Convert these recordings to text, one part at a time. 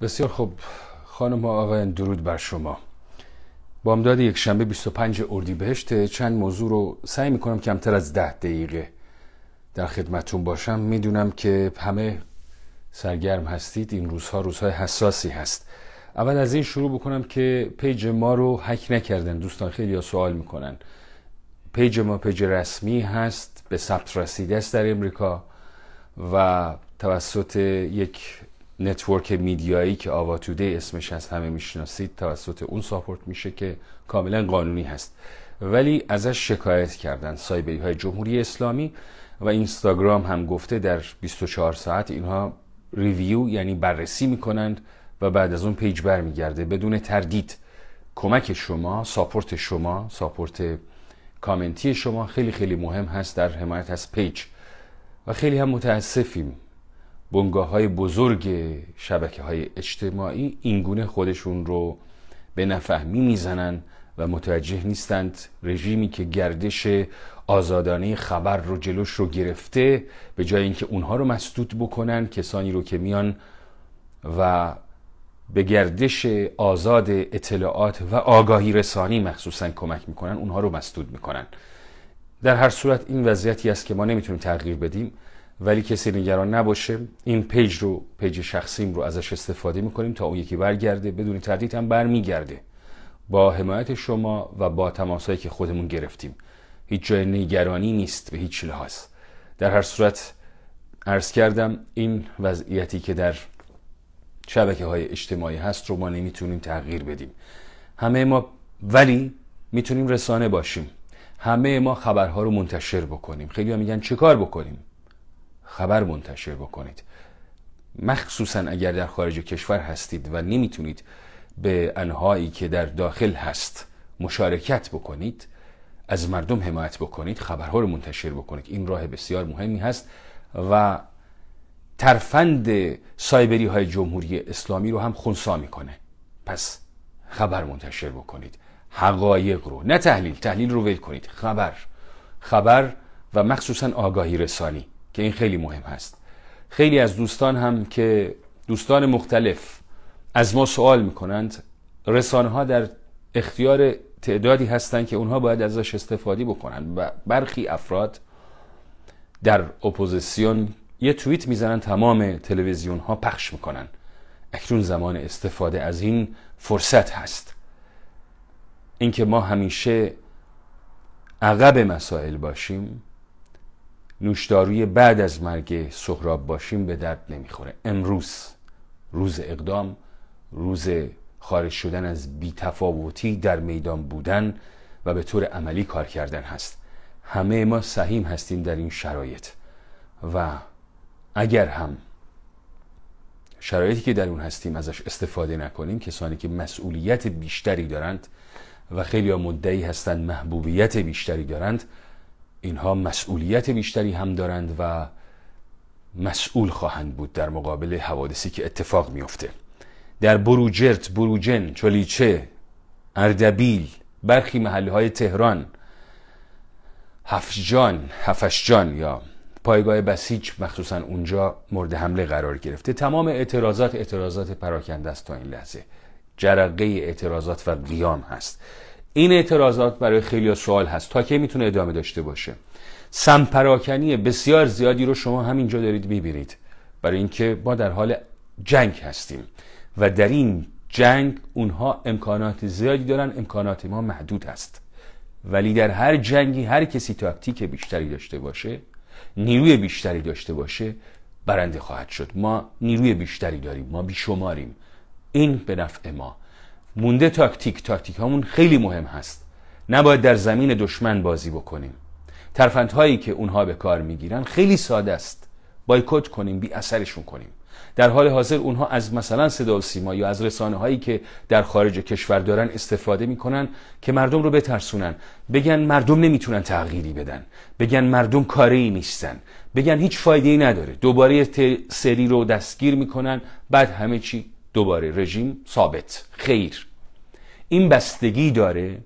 بسیار خوب خانم و آقایان درود بر شما بامداد یک شنبه 25 اردیبهشت چند موضوع رو سعی میکنم کمتر از ده دقیقه در خدمتون باشم میدونم که همه سرگرم هستید این روزها روزهای حساسی هست اول از این شروع بکنم که پیج ما رو هک نکردن دوستان خیلی ها سوال میکنن پیج ما پیج رسمی هست به ثبت رسیده است در امریکا و توسط یک نتورک میدیایی که آواتوده اسمش هست همه میشناسید توسط اون ساپورت میشه که کاملا قانونی هست ولی ازش شکایت کردن سایبری های جمهوری اسلامی و اینستاگرام هم گفته در 24 ساعت اینها ریویو یعنی بررسی میکنند و بعد از اون پیج برمیگرده بدون تردید کمک شما ساپورت شما ساپورت کامنتی شما خیلی خیلی مهم هست در حمایت از پیج و خیلی هم متاسفیم بنگاه های بزرگ شبکه های اجتماعی اینگونه خودشون رو به نفهمی میزنن و متوجه نیستند رژیمی که گردش آزادانه خبر رو جلوش رو گرفته به جای اینکه اونها رو مسدود بکنن کسانی رو که میان و به گردش آزاد اطلاعات و آگاهی رسانی مخصوصا کمک میکنن اونها رو مسدود میکنن در هر صورت این وضعیتی است که ما نمیتونیم تغییر بدیم ولی کسی نگران نباشه این پیج رو پیج شخصیم رو ازش استفاده میکنیم تا اون یکی برگرده بدون تردید هم برمیگرده با حمایت شما و با تماسایی که خودمون گرفتیم هیچ جای نگرانی نیست به هیچ لحاظ در هر صورت عرض کردم این وضعیتی که در شبکه های اجتماعی هست رو ما نمیتونیم تغییر بدیم همه ما ولی میتونیم رسانه باشیم همه ما خبرها رو منتشر بکنیم خیلی ها میگن چه کار بکنیم خبر منتشر بکنید مخصوصا اگر در خارج کشور هستید و نمیتونید به انهایی که در داخل هست مشارکت بکنید از مردم حمایت بکنید خبرها رو منتشر بکنید این راه بسیار مهمی هست و ترفند سایبری های جمهوری اسلامی رو هم خونسا میکنه پس خبر منتشر بکنید حقایق رو نه تحلیل تحلیل رو ول کنید خبر خبر و مخصوصا آگاهی رسانی که این خیلی مهم هست خیلی از دوستان هم که دوستان مختلف از ما سوال میکنند رسانه ها در اختیار تعدادی هستند که اونها باید ازش استفاده بکنند و برخی افراد در اپوزیسیون یه توییت میزنن تمام تلویزیون ها پخش میکنن اکنون زمان استفاده از این فرصت هست اینکه ما همیشه عقب مسائل باشیم نوشداروی بعد از مرگ سهراب باشیم به درد نمیخوره امروز روز اقدام روز خارج شدن از بیتفاوتی در میدان بودن و به طور عملی کار کردن هست همه ما سهیم هستیم در این شرایط و اگر هم شرایطی که در اون هستیم ازش استفاده نکنیم کسانی که مسئولیت بیشتری دارند و خیلی ها مدعی هستند محبوبیت بیشتری دارند اینها مسئولیت بیشتری هم دارند و مسئول خواهند بود در مقابل حوادثی که اتفاق میفته در بروجرت، بروجن، چلیچه، اردبیل، برخی محله های تهران هفشجان، هفشجان یا پایگاه بسیج مخصوصا اونجا مورد حمله قرار گرفته تمام اعتراضات اعتراضات پراکنده است تا این لحظه جرقه اعتراضات و قیام هست این اعتراضات برای خیلی سوال هست تا کی میتونه ادامه داشته باشه سمپراکنی بسیار زیادی رو شما همینجا دارید میبینید برای اینکه ما در حال جنگ هستیم و در این جنگ اونها امکانات زیادی دارن امکانات ما محدود هست ولی در هر جنگی هر کسی تاکتیک بیشتری داشته باشه نیروی بیشتری داشته باشه برنده خواهد شد ما نیروی بیشتری داریم ما بیشماریم این به نفع ما مونده تاکتیک تاکتیک همون خیلی مهم هست نباید در زمین دشمن بازی بکنیم ترفندهایی که اونها به کار میگیرن خیلی ساده است بایکوت کنیم بی اثرشون کنیم در حال حاضر اونها از مثلا صدا و سیما یا از رسانه هایی که در خارج کشور دارن استفاده میکنن که مردم رو بترسونن بگن مردم نمیتونن تغییری بدن بگن مردم کاری نیستن بگن هیچ فایده ای نداره دوباره سری رو دستگیر میکنن بعد همه چی دوباره رژیم ثابت خیر این بستگی داره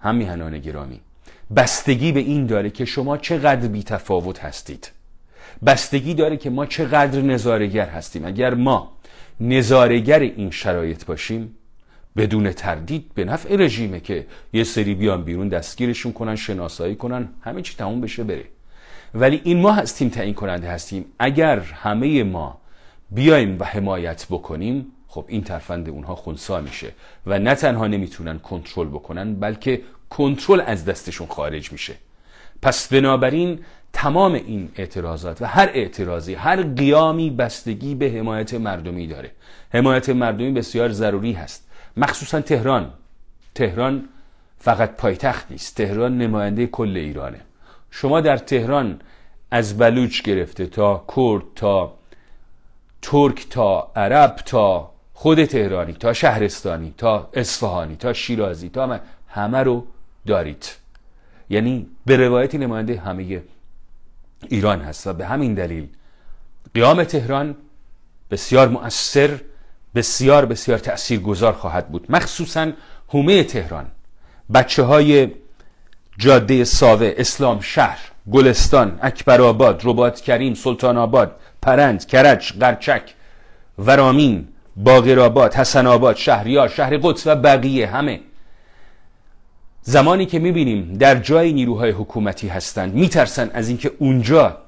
هم میهنان گرامی بستگی به این داره که شما چقدر بی تفاوت هستید بستگی داره که ما چقدر نظارگر هستیم اگر ما نظارگر این شرایط باشیم بدون تردید به نفع رژیمه که یه سری بیان بیرون دستگیرشون کنن شناسایی کنن همه چی تموم بشه بره ولی این ما هستیم تعیین کننده هستیم اگر همه ما بیایم و حمایت بکنیم خب این ترفند اونها خونسا میشه و نه تنها نمیتونن کنترل بکنن بلکه کنترل از دستشون خارج میشه پس بنابراین تمام این اعتراضات و هر اعتراضی هر قیامی بستگی به حمایت مردمی داره حمایت مردمی بسیار ضروری هست مخصوصا تهران تهران فقط پایتخت نیست تهران نماینده کل ایرانه شما در تهران از بلوچ گرفته تا کرد تا ترک تا عرب تا خود تهرانی تا شهرستانی تا اصفهانی تا شیرازی تا همه رو دارید یعنی به روایتی نماینده همه ایران هست و به همین دلیل قیام تهران بسیار مؤثر بسیار بسیار تأثیر گذار خواهد بود مخصوصا هومه تهران بچه های جاده ساوه اسلام شهر گلستان اکبرآباد ربات کریم سلطان آباد پرند کرج قرچک ورامین باقرآباد حسن آباد شهریار شهر قدس و بقیه همه زمانی که میبینیم در جای نیروهای حکومتی هستند میترسن از اینکه اونجا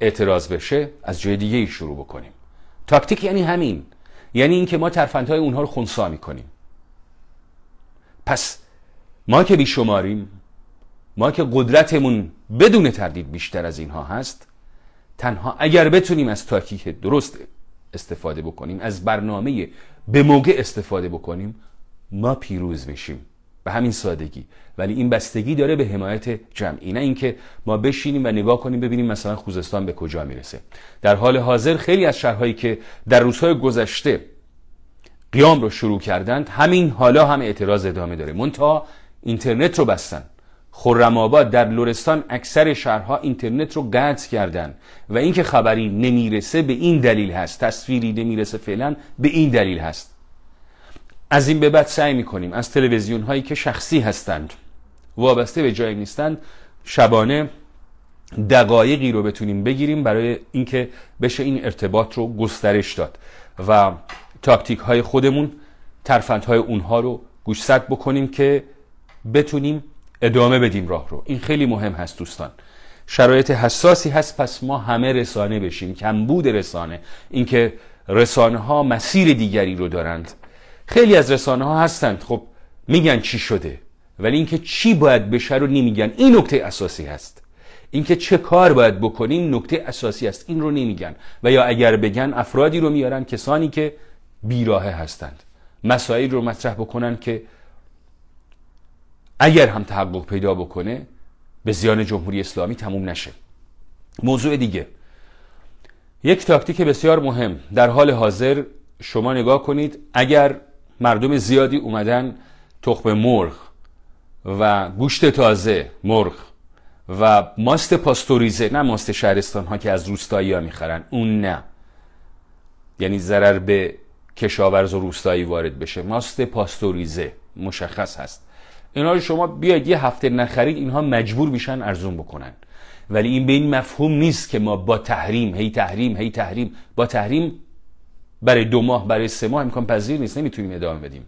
اعتراض بشه از جای دیگه ای شروع بکنیم تاکتیک یعنی همین یعنی اینکه ما ترفندهای اونها رو خونسا میکنیم پس ما که بیشماریم ما که قدرتمون بدون تردید بیشتر از اینها هست تنها اگر بتونیم از تاکتیک درست استفاده بکنیم از برنامه به موقع استفاده بکنیم ما پیروز میشیم به همین سادگی ولی این بستگی داره به حمایت جمعی نه اینکه ما بشینیم و نگاه کنیم ببینیم مثلا خوزستان به کجا میرسه در حال حاضر خیلی از شهرهایی که در روزهای گذشته قیام رو شروع کردند همین حالا هم اعتراض ادامه داره منتها اینترنت رو بستن خرم در لرستان اکثر شهرها اینترنت رو قطع کردن و اینکه خبری نمیرسه به این دلیل هست تصویری نمیرسه فعلا به این دلیل هست از این به بعد سعی میکنیم از تلویزیون هایی که شخصی هستند وابسته به جایی نیستند شبانه دقایقی رو بتونیم بگیریم برای اینکه بشه این ارتباط رو گسترش داد و تاکتیک های خودمون ترفند های اونها رو گوشزد بکنیم که بتونیم ادامه بدیم راه رو این خیلی مهم هست دوستان شرایط حساسی هست پس ما همه رسانه بشیم کمبود رسانه اینکه رسانه ها مسیر دیگری رو دارند خیلی از رسانه ها هستند خب میگن چی شده ولی اینکه چی باید بشه رو نمیگن این نکته اساسی هست اینکه چه کار باید بکنیم نکته اساسی است این رو نمیگن و یا اگر بگن افرادی رو میارن کسانی که بیراهه هستند مسائل رو مطرح بکنن که اگر هم تحقق پیدا بکنه به زیان جمهوری اسلامی تموم نشه موضوع دیگه یک تاکتیک بسیار مهم در حال حاضر شما نگاه کنید اگر مردم زیادی اومدن تخم مرغ و گوشت تازه مرغ و ماست پاستوریزه نه ماست شهرستان ها که از روستایی ها میخرن اون نه یعنی ضرر به کشاورز و روستایی وارد بشه ماست پاستوریزه مشخص هست اینا رو شما بیاید یه هفته نخرید اینها مجبور میشن ارزون بکنن ولی این به این مفهوم نیست که ما با تحریم هی تحریم هی تحریم با تحریم برای دو ماه برای سه ماه امکان پذیر نیست نمیتونیم ادامه بدیم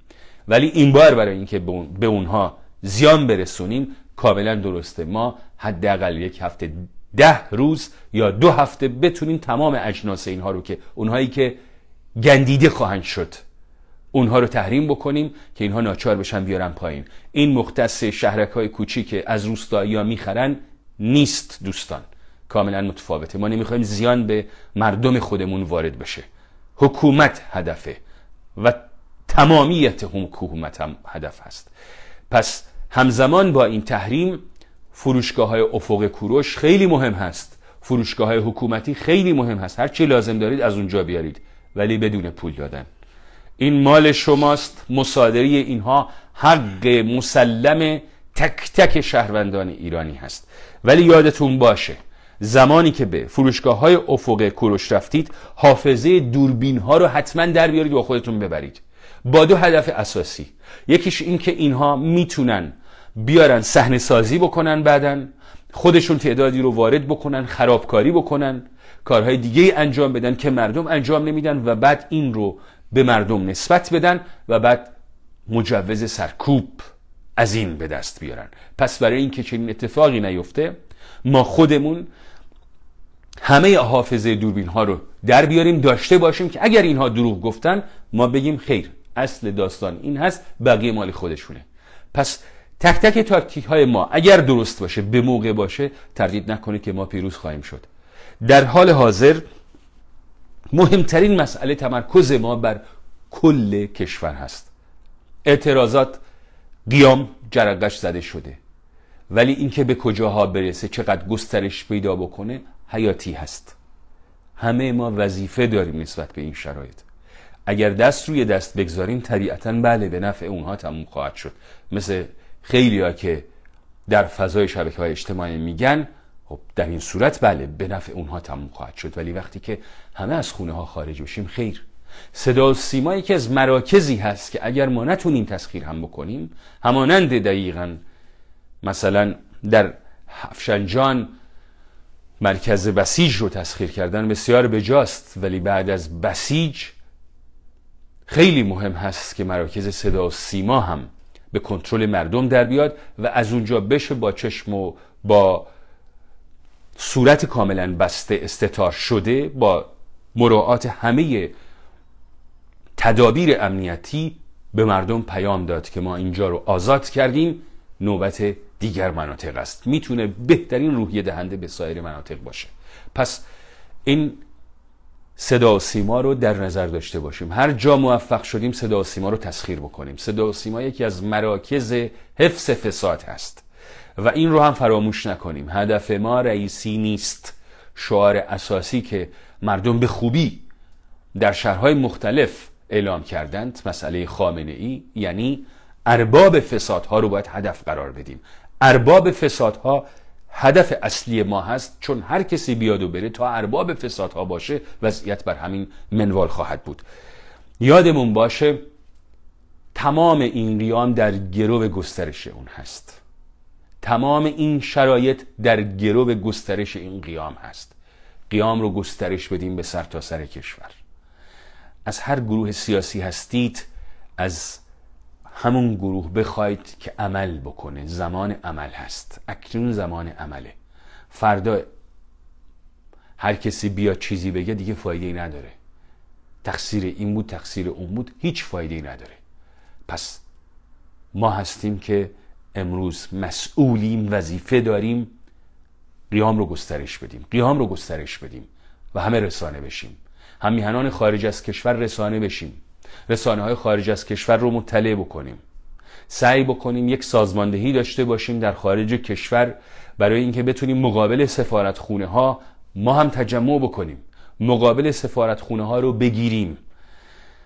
ولی این بار برای اینکه به اونها زیان برسونیم کاملا درسته ما حداقل یک هفته ده روز یا دو هفته بتونیم تمام اجناس اینها رو که اونهایی که گندیده خواهند شد اونها رو تحریم بکنیم که اینها ناچار بشن بیارن پایین این مختص شهرک های که از روستایی ها میخرن نیست دوستان کاملا متفاوته ما نمیخوایم زیان به مردم خودمون وارد بشه حکومت هدفه و تمامیت حکومت هم هدف هست پس همزمان با این تحریم فروشگاه های افق کوروش خیلی مهم هست فروشگاه های حکومتی خیلی مهم هست هر چی لازم دارید از اونجا بیارید ولی بدون پول دادن این مال شماست مصادره اینها حق مسلم تک تک شهروندان ایرانی هست ولی یادتون باشه زمانی که به فروشگاه های افق کروش رفتید حافظه دوربین ها رو حتما در بیارید و خودتون ببرید با دو هدف اساسی یکیش این که اینها میتونن بیارن صحنه سازی بکنن بعدن خودشون تعدادی رو وارد بکنن خرابکاری بکنن کارهای دیگه انجام بدن که مردم انجام نمیدن و بعد این رو به مردم نسبت بدن و بعد مجوز سرکوب از این به دست بیارن پس برای اینکه چنین اتفاقی نیفته ما خودمون همه حافظه دوربین ها رو در بیاریم داشته باشیم که اگر اینها دروغ گفتن ما بگیم خیر اصل داستان این هست بقیه مال خودشونه پس تک تک تاکتیک های ما اگر درست باشه به موقع باشه تردید نکنه که ما پیروز خواهیم شد در حال حاضر مهمترین مسئله تمرکز ما بر کل کشور هست اعتراضات قیام جرقش زده شده ولی اینکه به کجاها برسه چقدر گسترش پیدا بکنه حیاتی هست همه ما وظیفه داریم نسبت به این شرایط اگر دست روی دست بگذاریم طبیعتا بله به نفع اونها تموم خواهد شد مثل خیلی ها که در فضای شبکه های اجتماعی میگن خب در این صورت بله به نفع اونها تموم خواهد شد ولی وقتی که همه از خونه ها خارج بشیم خیر صدا و که از مراکزی هست که اگر ما نتونیم تسخیر هم بکنیم همانند دقیقا مثلا در هفشنجان مرکز بسیج رو تسخیر کردن بسیار بجاست ولی بعد از بسیج خیلی مهم هست که مراکز صدا و سیما هم به کنترل مردم در بیاد و از اونجا بشه با چشم و با صورت کاملا بسته استتار شده با مراعات همه تدابیر امنیتی به مردم پیام داد که ما اینجا رو آزاد کردیم نوبت دیگر مناطق است میتونه بهترین روحیه دهنده به سایر مناطق باشه پس این صدا و سیما رو در نظر داشته باشیم هر جا موفق شدیم صدا و سیما رو تسخیر بکنیم صدا و سیما یکی از مراکز حفظ فساد هست و این رو هم فراموش نکنیم هدف ما رئیسی نیست شعار اساسی که مردم به خوبی در شهرهای مختلف اعلام کردند مسئله خامنه ای یعنی ارباب فسادها رو باید هدف قرار بدیم ارباب فسادها هدف اصلی ما هست چون هر کسی بیاد و بره تا ارباب فسادها باشه وضعیت بر همین منوال خواهد بود یادمون باشه تمام این قیام در گرو گسترش اون هست تمام این شرایط در گرو گسترش این قیام هست قیام رو گسترش بدیم به سرتاسر سر کشور از هر گروه سیاسی هستید از همون گروه بخواید که عمل بکنه زمان عمل هست اکنون زمان عمله فردا هر کسی بیا چیزی بگه دیگه فایده ای نداره تقصیر این بود تقصیر اون بود هیچ فایده ای نداره پس ما هستیم که امروز مسئولیم وظیفه داریم قیام رو گسترش بدیم قیام رو گسترش بدیم و همه رسانه بشیم هم میهنان خارج از کشور رسانه بشیم رسانه های خارج از کشور رو مطلع بکنیم سعی بکنیم یک سازماندهی داشته باشیم در خارج کشور برای اینکه بتونیم مقابل سفارت خونه ها ما هم تجمع بکنیم مقابل سفارت خونه ها رو بگیریم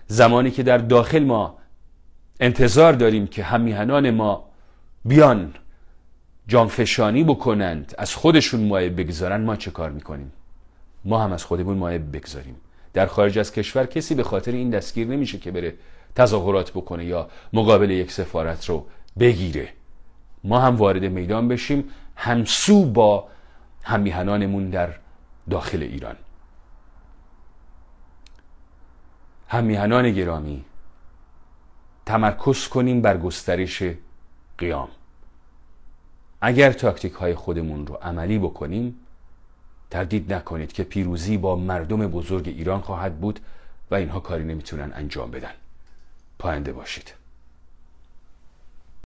زمانی که در داخل ما انتظار داریم که همیهنان ما بیان جانفشانی بکنند از خودشون مایه بگذارن ما چه کار میکنیم ما هم از خودمون مایه بگذاریم در خارج از کشور کسی به خاطر این دستگیر نمیشه که بره تظاهرات بکنه یا مقابل یک سفارت رو بگیره ما هم وارد میدان بشیم همسو با همیهنانمون در داخل ایران همیهنان گرامی تمرکز کنیم بر گسترش قیام اگر تاکتیک های خودمون رو عملی بکنیم تردید نکنید که پیروزی با مردم بزرگ ایران خواهد بود و اینها کاری نمیتونن انجام بدن پاینده باشید